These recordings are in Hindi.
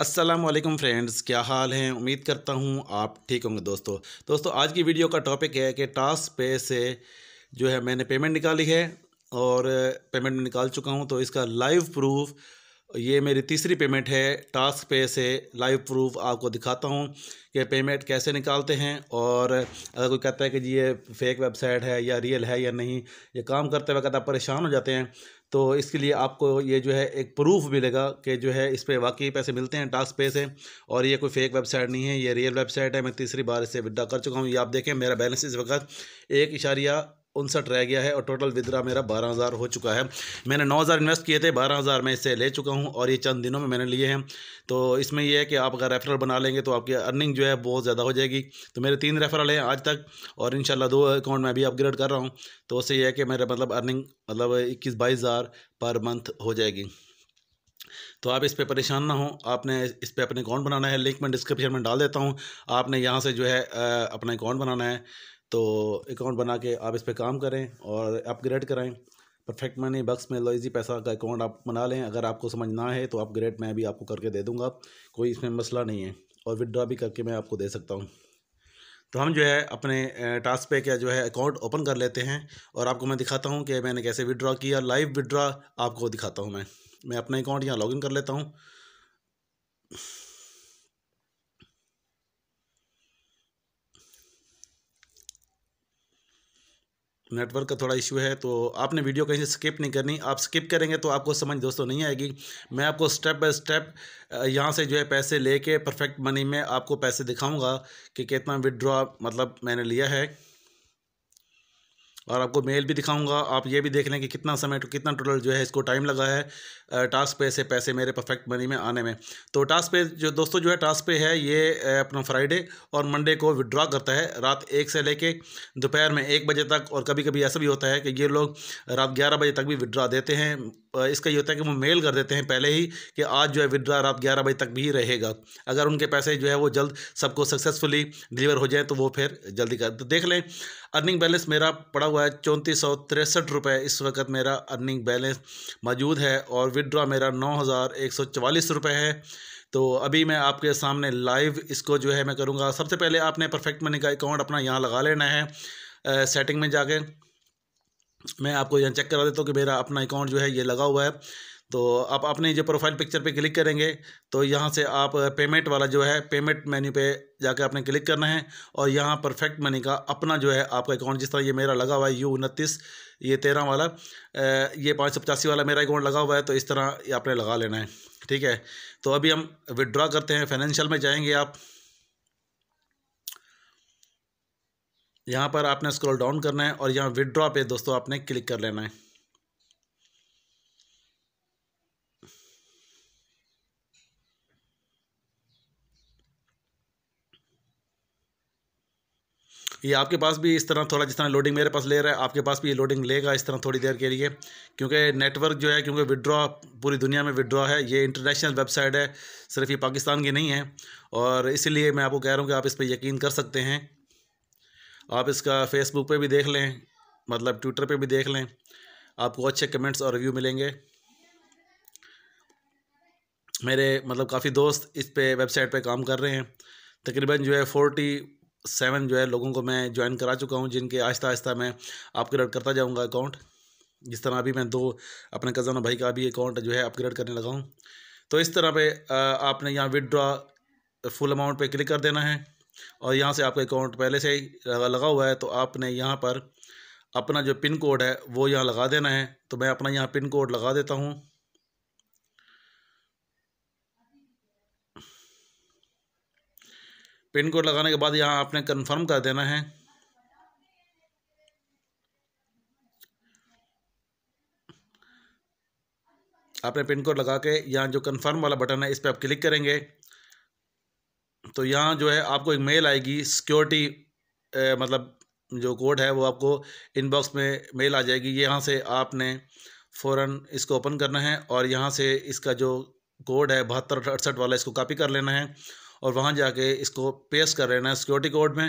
असलम फ्रेंड्स क्या हाल हैं उम्मीद करता हूँ आप ठीक होंगे दोस्तों दोस्तों आज की वीडियो का टॉपिक है कि टास्क पे से जो है मैंने पेमेंट निकाली है और पेमेंट निकाल चुका हूँ तो इसका लाइव प्रूफ ये मेरी तीसरी पेमेंट है टास्क पे से लाइव प्रूफ आपको दिखाता हूँ कि पेमेंट कैसे निकालते हैं और अगर कोई कहता है कि जी ये फेक वेबसाइट है या रियल है या नहीं ये काम करते वक्त आप परेशान हो जाते हैं तो इसके लिए आपको ये जो है एक प्रूफ मिलेगा कि जो है इस पर वाकई पैसे मिलते हैं टास्क पे से और ये कोई फेक वेबसाइट नहीं है ये रियल वेबसाइट है मैं तीसरी बार इसे विदा कर चुका हूँ ये आप देखें मेरा बैलेंस इस वक्त एक इशारिया उनसठ रह गया है और टोटल विद्रा मेरा बारह हज़ार हो चुका है मैंने नौ हज़ार इन्वेस्ट किए थे बारह हज़ार मैं इससे ले चुका हूँ और ये चंद दिनों में मैंने लिए हैं तो इसमें यह है कि आप अगर रेफरल बना लेंगे तो आपकी अर्निंग जो है बहुत ज़्यादा हो जाएगी तो मेरे तीन रेफरल हैं आज तक और इन दो अकाउंट में अभी अपग्रेड कर रहा हूँ तो उससे यह है कि मेरे मतलब अर्निंग मतलब इक्कीस बाईस हज़ार पर मंथ हो जाएगी तो आप इस पे परेशान ना हो आपने इस पे अपने अकाउंट बनाना है लिंक मैं डिस्क्रिप्शन में डाल देता हूँ आपने यहाँ से जो है अपना अकाउंट बनाना है तो अकाउंट बना के आप इस पर काम करें और अपग्रेड कराएं परफेक्ट मनी बक्स में इजी पैसा का अकाउंट आप बना लें अगर आपको समझ ना है तो अपग्रेड मैं भी आपको करके दे दूँगा कोई इसमें मसला नहीं है और विदड्रा भी करके मैं आपको दे सकता हूँ तो हम जो है अपने टास्क पे क्या जो है अकाउंट ओपन कर लेते हैं और आपको मैं दिखाता हूँ कि मैंने कैसे विड्रा किया लाइव विड्रा आपको दिखाता हूँ मैं मैं अपना अकाउंट यहाँ लॉगिन कर लेता हूँ नेटवर्क का थोड़ा इशू है तो आपने वीडियो कहीं से स्किप नहीं करनी आप स्किप करेंगे तो आपको समझ दोस्तों नहीं आएगी मैं आपको स्टेप बाय स्टेप यहाँ से जो है पैसे लेके परफेक्ट मनी में आपको पैसे दिखाऊंगा कि कितना विड्रॉ मतलब मैंने लिया है और आपको मेल भी दिखाऊंगा आप ये भी देख लें कि कितना समय कितना टोटल जो है इसको टाइम लगा है टास्क पे से पैसे मेरे परफेक्ट मनी में आने में तो टास्क पे जो दोस्तों जो है टास्क पे है ये अपना फ्राइडे और मंडे को विड्रॉ करता है रात एक से लेके दोपहर में एक बजे तक और कभी कभी ऐसा भी होता है कि ये लोग रात ग्यारह बजे तक भी विड्रा देते हैं इसका ये होता है कि वो मेल कर देते हैं पहले ही कि आज जो है विड्रा रात ग्यारह बजे तक भी रहेगा अगर उनके पैसे जो है वो जल्द सबको सक्सेसफुली डिलीवर हो जाए तो वो फिर जल्दी कर तो देख लें अर्निंग बैलेंस मेरा पड़ा हुआ है चौंतीस सौ तिरसठ रुपये इस वक्त मेरा अर्निंग बैलेंस मौजूद है और विड्रॉ मेरा नौ हज़ार एक सौ चवालीस रुपये है तो अभी मैं आपके सामने लाइव इसको जो है मैं करूँगा सबसे पहले आपने परफेक्ट मनी का अकाउंट अपना यहाँ लगा लेना है सेटिंग में जाके मैं आपको यहाँ चेक करा देता हूँ कि मेरा अपना अकाउंट जो है ये लगा हुआ है तो आप अपने जो प्रोफाइल पिक्चर पे क्लिक करेंगे तो यहाँ से आप पेमेंट वाला जो है पेमेंट मेन्यू पे जाकर आपने क्लिक करना है और यहाँ परफेक्ट मनी का अपना जो है आपका अकाउंट जिस तरह ये मेरा लगा हुआ है यू उनतीस ये तेरह वाला ये पाँच सौ पचासी वाला मेरा अकाउंट लगा हुआ है तो इस तरह ये आपने लगा लेना है ठीक है तो अभी हम विड्रॉ करते हैं फाइनेंशियल में जाएंगे आप यहाँ पर आपने स्क्रॉल डाउन करना है और यहाँ विदड्रॉ पे दोस्तों आपने क्लिक कर लेना है ये आपके पास भी इस तरह थोड़ा जिस तरह लोडिंग मेरे पास ले रहा है आपके पास भी ये लोडिंग लेगा इस तरह थोड़ी देर के लिए क्योंकि नेटवर्क जो है क्योंकि विड्रॉ पूरी दुनिया में विड्रॉ है ये इंटरनेशनल वेबसाइट है सिर्फ ये पाकिस्तान की नहीं है और इसीलिए मैं आपको कह रहा हूँ कि आप इस पर यकीन कर सकते हैं आप इसका फेसबुक पर भी देख लें मतलब ट्विटर पर भी देख लें आपको अच्छे कमेंट्स और रिव्यू मिलेंगे मेरे मतलब काफ़ी दोस्त इस पे वेबसाइट पे काम कर रहे हैं तकरीबन जो है फोर्टी सेवन जो है लोगों को मैं ज्वाइन करा चुका हूँ जिनके आहिस्ता आहिस्ता मैं अपग्रेड करता जाऊँगा अकाउंट जिस तरह अभी मैं दो अपने कज़न भाई का भी अकाउंट जो है अपग्रेड करने लगा हूँ तो इस तरह पे आपने यहाँ विदड्रा फुल अमाउंट पे क्लिक कर देना है और यहाँ से आपका अकाउंट पहले से ही लगा हुआ है तो आपने यहाँ पर अपना जो पिन कोड है वो यहाँ लगा देना है तो मैं अपना यहाँ पिन कोड लगा देता हूँ पिन कोड लगाने के बाद यहाँ आपने कंफर्म कर देना है आपने पिन कोड लगा के यहाँ जो कंफर्म वाला बटन है इस पर आप क्लिक करेंगे तो यहाँ जो है आपको एक मेल आएगी सिक्योरिटी मतलब जो कोड है वो आपको इनबॉक्स में मेल आ जाएगी यहाँ से आपने फ़ौर इसको ओपन करना है और यहाँ से इसका जो कोड है बहत्तर अड़सठ वाला इसको कॉपी कर लेना है और वहाँ जाके इसको पेश कर लेना है सिक्योरिटी कोड में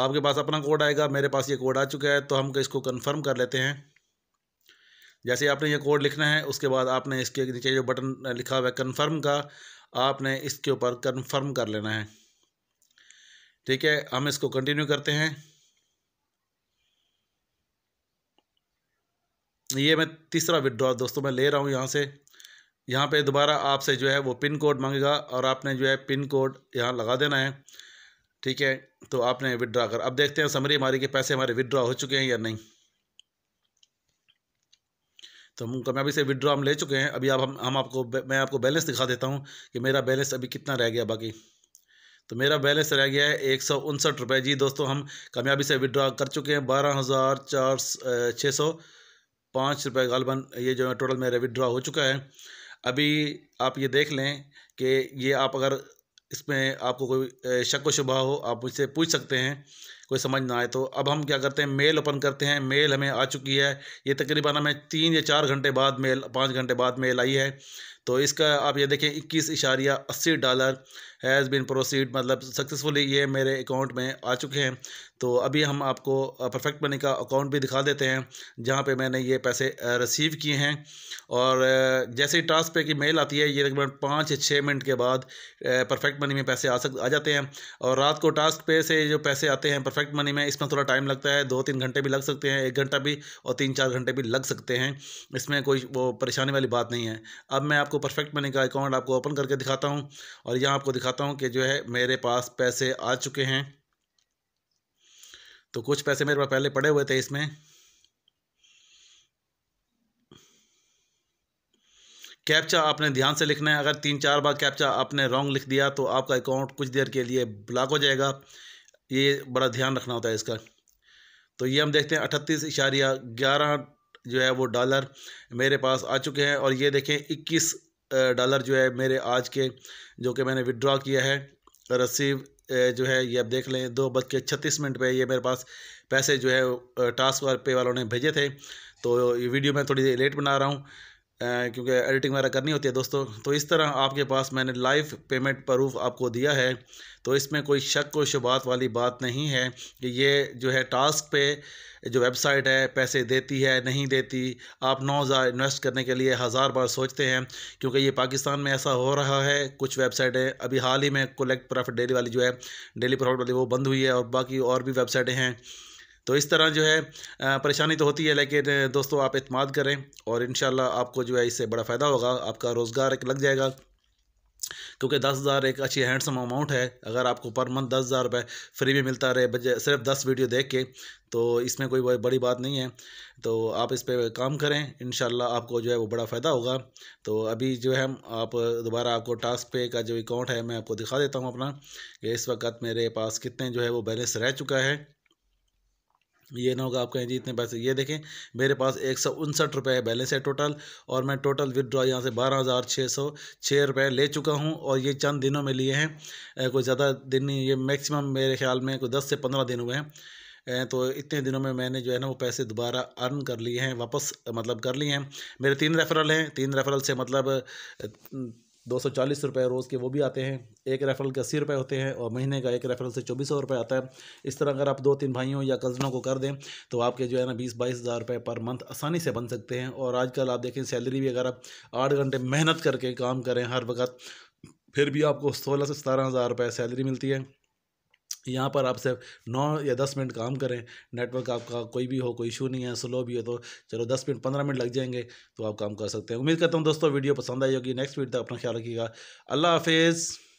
आपके पास अपना कोड आएगा मेरे पास ये कोड आ चुका है तो हम इसको कंफर्म कर लेते हैं जैसे आपने ये कोड लिखना है उसके बाद आपने इसके नीचे जो बटन लिखा हुआ है कन्फर्म का आपने इसके ऊपर कन्फर्म कर लेना है ठीक है हम इसको कंटिन्यू करते हैं ये मैं तीसरा विड्रॉ दोस्तों मैं ले रहा हूँ यहाँ से यहाँ पे दोबारा आपसे जो है वो पिन कोड मांगेगा और आपने जो है पिन कोड यहाँ लगा देना है ठीक है तो आपने विदड्रा कर अब देखते हैं समरी हमारी के पैसे हमारे विदड्रा हो चुके हैं या नहीं तो हम कामयाबी से विदड्रा हम ले चुके हैं अभी आप हम हम आपको मैं आपको बैलेंस दिखा देता हूँ कि मेरा बैलेंस अभी कितना रह गया बाकी तो मेरा बैलेंस रह गया है एक सौ उनसठ रुपये जी दोस्तों हम कामयाबी से विदड्रा कर चुके हैं बारह हज़ार चार छः सौ पाँच रुपये गालबन ये जो है टोटल मेरा विदड्रा हो चुका है अभी आप ये देख लें कि ये आप अगर इसमें आपको कोई शक व शुबा हो आप मुझसे पूछ सकते हैं कोई समझ ना आए तो अब हम क्या करते हैं मेल ओपन करते हैं मेल हमें आ चुकी है ये तकरीबन हमें तीन या चार घंटे बाद मेल पाँच घंटे बाद मेल आई है तो इसका आप ये देखें इक्कीस इशारिया अस्सी डॉलर हैज़ बिन प्रोसीड मतलब सक्सेसफुली ये मेरे अकाउंट में आ चुके हैं तो अभी हम आपको परफेक्ट मनी का अकाउंट भी दिखा देते हैं जहाँ पे मैंने ये पैसे रिसीव किए हैं और जैसे ही टास्क पे की मेल आती है ये तकरीबन पाँच छः मिनट के बाद परफेक्ट मनी में पैसे आ सक आ जाते हैं और रात को टास्क पे से जो पैसे आते हैं परफेक्ट मनी में इसमें थोड़ा टाइम लगता है दो तीन घंटे भी लग सकते हैं एक घंटा भी और तीन चार घंटे भी लग सकते हैं इसमें कोई वो परेशानी वाली बात नहीं है अब मैं आप आपको परफेक्ट मनी का अकाउंट आपको ओपन करके दिखाता हूँ और यहाँ आपको दिखाता हूँ कि जो है मेरे पास पैसे आ चुके हैं तो कुछ पैसे मेरे पास पहले पड़े हुए थे इसमें कैप्चा आपने ध्यान से लिखना है अगर तीन चार बार कैप्चा आपने रॉन्ग लिख दिया तो आपका अकाउंट कुछ देर के लिए ब्लॉक हो जाएगा ये बड़ा ध्यान रखना होता है इसका तो ये हम देखते हैं अठतीस इशारिया ग्यारह जो है वो डॉलर मेरे पास आ चुके हैं और ये देखें इक्कीस डॉलर जो है मेरे आज के जो कि मैंने विड्रॉ किया है रसीव जो है ये आप देख लें दो बज के छत्तीस मिनट पर ये मेरे पास पैसे जो है टास्क पे वालों ने भेजे थे तो ये वीडियो मैं थोड़ी देर लेट बना रहा हूँ क्योंकि एडिटिंग वगैरह करनी होती है दोस्तों तो इस तरह आपके पास मैंने लाइव पेमेंट प्रूफ आपको दिया है तो इसमें कोई शक व शुबात वाली बात नहीं है कि ये जो है टास्क पे जो वेबसाइट है पैसे देती है नहीं देती आप नौ हज़ार इन्वेस्ट करने के लिए हज़ार बार सोचते हैं क्योंकि ये पाकिस्तान में ऐसा हो रहा है कुछ वेबसाइटें अभी हाल ही में कोलेक्ट प्रॉफिट डेली वाली जो है डेली प्रॉफिट वाली वो बंद हुई है और बाकी और भी वेबसाइटें हैं तो इस तरह जो है परेशानी तो होती है लेकिन दोस्तों आप इतमाद करें और इन आपको जो है इससे बड़ा फ़ायदा होगा आपका रोज़गार एक लग जाएगा क्योंकि दस हज़ार एक अच्छी हैंडसम अमाउंट है अगर आपको पर मंथ दस हज़ार रुपये फ्री में मिलता रहे सिर्फ दस वीडियो देख के तो इसमें कोई बड़ी बात नहीं है तो आप इस पर काम करें इन आपको जो है वो बड़ा फ़ायदा होगा तो अभी जो है आप दोबारा आपको टास्क पे का जो अकाउंट है मैं आपको दिखा देता हूँ अपना कि इस वक्त मेरे पास कितने जो है वो बैलेंस रह चुका है ये ना होगा आप कहें जी इतने पैसे ये देखें मेरे पास एक सौ उनसठ रुपये बैलेंस है टोटल और मैं टोटल विदड्रॉ यहाँ से बारह हज़ार छः सौ छः रुपये ले चुका हूँ और ये चंद दिनों में लिए हैं कोई ज़्यादा दिन नहीं ये मैक्सिमम मेरे ख्याल में कोई दस से पंद्रह दिन हुए हैं तो इतने दिनों में मैंने जो है ना वो पैसे दोबारा अर्न कर लिए हैं वापस मतलब कर लिए हैं मेरे तीन रेफरल हैं तीन रेफरल से मतलब दो सौ चालीस रुपये रोज़ के वो भी आते हैं एक रेफरल के अस्सी रुपये होते हैं और महीने का एक रेफरल से चौबीस सौ रुपये आता है इस तरह अगर आप दो तीन भाइयों या कज़नों को कर दें तो आपके जो है ना बीस बाईस हज़ार रुपये पर मंथ आसानी से बन सकते हैं और आजकल आप देखें सैलरी भी अगर आप आठ घंटे मेहनत करके काम करें हर वक्त फिर भी आपको सोलह से सतारह हज़ार रुपये सैलरी मिलती है यहाँ पर आप सिर्फ नौ या दस मिनट काम करें नेटवर्क आपका कोई भी हो कोई इशू नहीं है स्लो भी हो तो चलो दस मिनट पंद्रह मिनट लग जाएंगे तो आप काम कर सकते हैं उम्मीद करता हूँ दोस्तों वीडियो पसंद आई होगी नेक्स्ट वीडियो तक अपना ख्याल रखिएगा अल्लाह हाफिज़